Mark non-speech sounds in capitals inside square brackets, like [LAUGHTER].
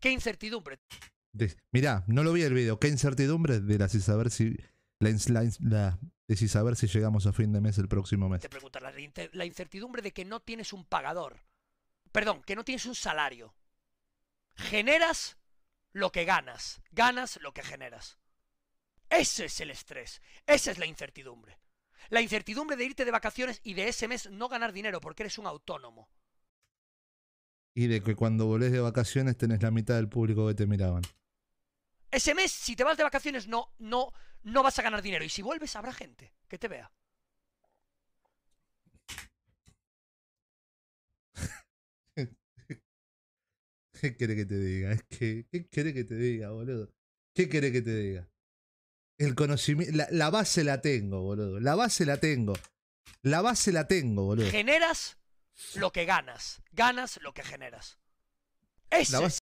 Qué incertidumbre. mirá, no lo vi el video. Qué incertidumbre de la si saber si. de saber si llegamos a fin de mes el próximo mes. Te preguntas, la incertidumbre de que no tienes un pagador. Perdón, que no tienes un salario. Generas lo que ganas. Ganas lo que generas. Ese es el estrés. Esa es la incertidumbre. La incertidumbre de irte de vacaciones y de ese mes no ganar dinero porque eres un autónomo y de que cuando volvés de vacaciones tenés la mitad del público que te miraban. Ese mes, si te vas de vacaciones, no, no, no vas a ganar dinero. Y si vuelves, habrá gente que te vea. [LAUGHS] ¿Qué quiere que te diga? Es que, ¿qué quiere que te diga, boludo? ¿Qué quiere que te diga? El conocimiento, la base la tengo, boludo. La base la tengo. La base la tengo, boludo. Generas lo que ganas, ganas lo que generas. Ese